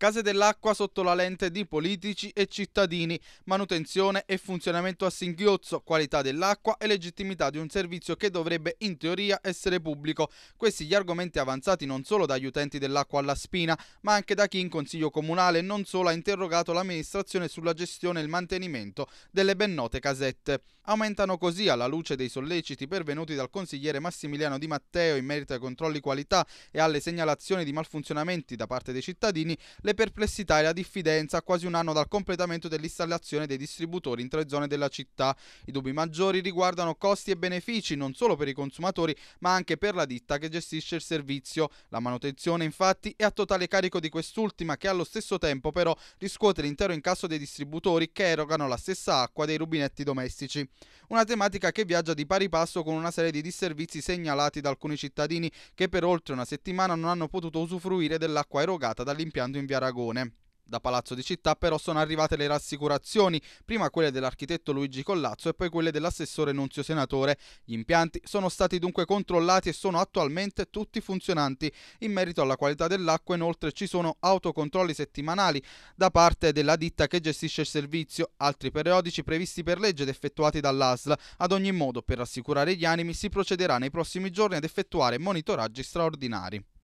case dell'acqua sotto la lente di politici e cittadini, manutenzione e funzionamento a singhiozzo, qualità dell'acqua e legittimità di un servizio che dovrebbe in teoria essere pubblico. Questi gli argomenti avanzati non solo dagli utenti dell'acqua alla spina, ma anche da chi in Consiglio Comunale non solo ha interrogato l'amministrazione sulla gestione e il mantenimento delle ben note casette. Aumentano così, alla luce dei solleciti pervenuti dal consigliere Massimiliano Di Matteo in merito ai controlli qualità e alle segnalazioni di malfunzionamenti da parte dei cittadini, le le perplessità e la diffidenza a quasi un anno dal completamento dell'installazione dei distributori in tre zone della città. I dubbi maggiori riguardano costi e benefici non solo per i consumatori ma anche per la ditta che gestisce il servizio. La manutenzione infatti è a totale carico di quest'ultima che allo stesso tempo però riscuote l'intero incasso dei distributori che erogano la stessa acqua dei rubinetti domestici. Una tematica che viaggia di pari passo con una serie di disservizi segnalati da alcuni cittadini che per oltre una settimana non hanno potuto usufruire dell'acqua erogata dall'impianto in via Aragone. Da Palazzo di Città però sono arrivate le rassicurazioni, prima quelle dell'architetto Luigi Collazzo e poi quelle dell'assessore Nunzio Senatore. Gli impianti sono stati dunque controllati e sono attualmente tutti funzionanti. In merito alla qualità dell'acqua inoltre ci sono autocontrolli settimanali da parte della ditta che gestisce il servizio, altri periodici previsti per legge ed effettuati dall'ASL. Ad ogni modo, per rassicurare gli animi, si procederà nei prossimi giorni ad effettuare monitoraggi straordinari.